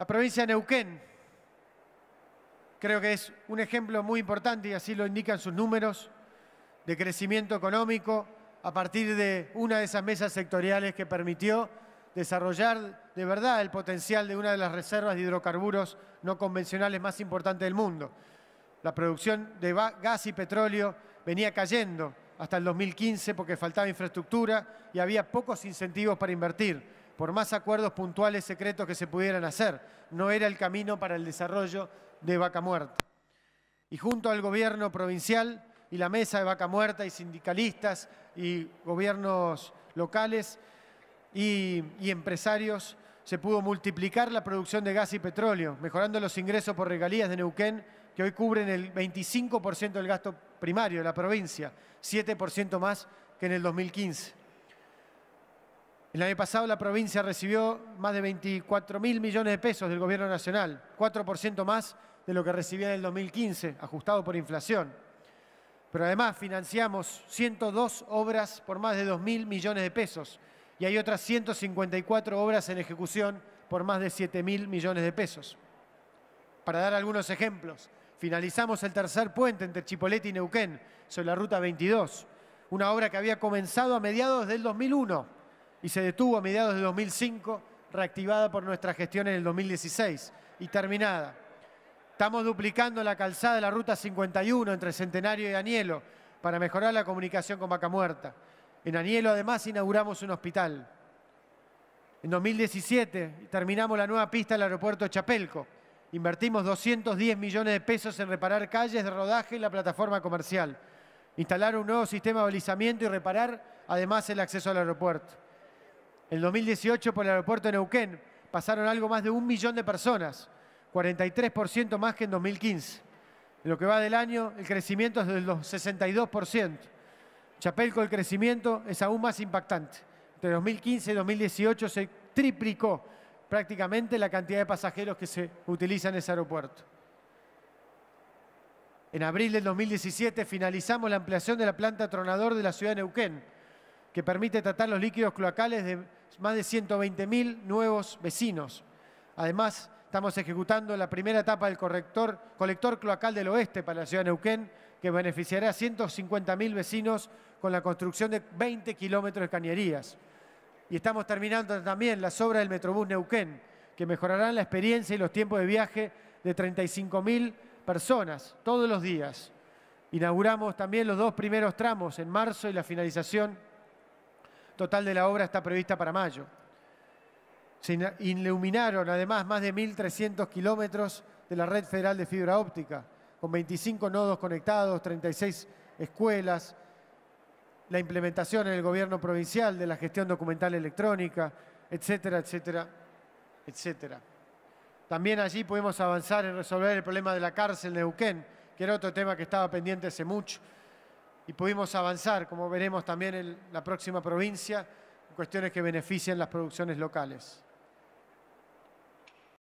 La provincia de Neuquén creo que es un ejemplo muy importante, y así lo indican sus números, de crecimiento económico a partir de una de esas mesas sectoriales que permitió desarrollar de verdad el potencial de una de las reservas de hidrocarburos no convencionales más importantes del mundo. La producción de gas y petróleo venía cayendo hasta el 2015 porque faltaba infraestructura y había pocos incentivos para invertir por más acuerdos puntuales secretos que se pudieran hacer. No era el camino para el desarrollo de Vaca Muerta. Y junto al gobierno provincial y la mesa de Vaca Muerta y sindicalistas y gobiernos locales y, empresarios, se pudo multiplicar la producción de gas y petróleo, mejorando los ingresos por regalías de Neuquén, que hoy cubren el 25% del gasto primario de la provincia, 7% más que en el 2015. El año pasado la provincia recibió más de 24 mil millones de pesos del Gobierno Nacional, 4% más de lo que recibía en el 2015, ajustado por inflación. Pero además financiamos 102 obras por más de 2 mil millones de pesos y hay otras 154 obras en ejecución por más de 7 mil millones de pesos. Para dar algunos ejemplos, finalizamos el tercer puente entre Chipolete y Neuquén sobre la Ruta 22, una obra que había comenzado a mediados del 2001 y se detuvo a mediados de 2005, reactivada por nuestra gestión en el 2016 y terminada. Estamos duplicando la calzada de la Ruta 51 entre Centenario y Anielo para mejorar la comunicación con Vaca Muerta. En Anielo además inauguramos un hospital. En 2017 terminamos la nueva pista del aeropuerto de Chapelco. Invertimos 210 millones de pesos en reparar calles de rodaje y la plataforma comercial. Instalar un nuevo sistema de balizamiento y reparar además el acceso al aeropuerto. El 2018 por el aeropuerto de Neuquén pasaron algo más de un millón de personas, 43% más que en 2015. En lo que va del año, el crecimiento es del 62%. Chapelco, el crecimiento es aún más impactante. Entre 2015 y 2018 se triplicó prácticamente la cantidad de pasajeros que se utilizan en ese aeropuerto. En abril del 2017 finalizamos la ampliación de la planta tronador de la ciudad de Neuquén, que permite tratar los líquidos cloacales de más de 120.000 nuevos vecinos. Además, estamos ejecutando la primera etapa del corrector, colector cloacal del oeste para la ciudad de Neuquén, que beneficiará a 150.000 vecinos con la construcción de 20 kilómetros de cañerías. Y estamos terminando también las obras del Metrobús Neuquén, que mejorarán la experiencia y los tiempos de viaje de 35.000 personas todos los días. Inauguramos también los dos primeros tramos en marzo y la finalización total de la obra está prevista para mayo. Se iluminaron además más de 1.300 kilómetros de la red federal de fibra óptica, con 25 nodos conectados, 36 escuelas, la implementación en el gobierno provincial de la gestión documental electrónica, etcétera, etcétera, etcétera. También allí pudimos avanzar en resolver el problema de la cárcel de Neuquén, que era otro tema que estaba pendiente hace mucho y pudimos avanzar, como veremos también en la próxima provincia, en cuestiones que benefician las producciones locales.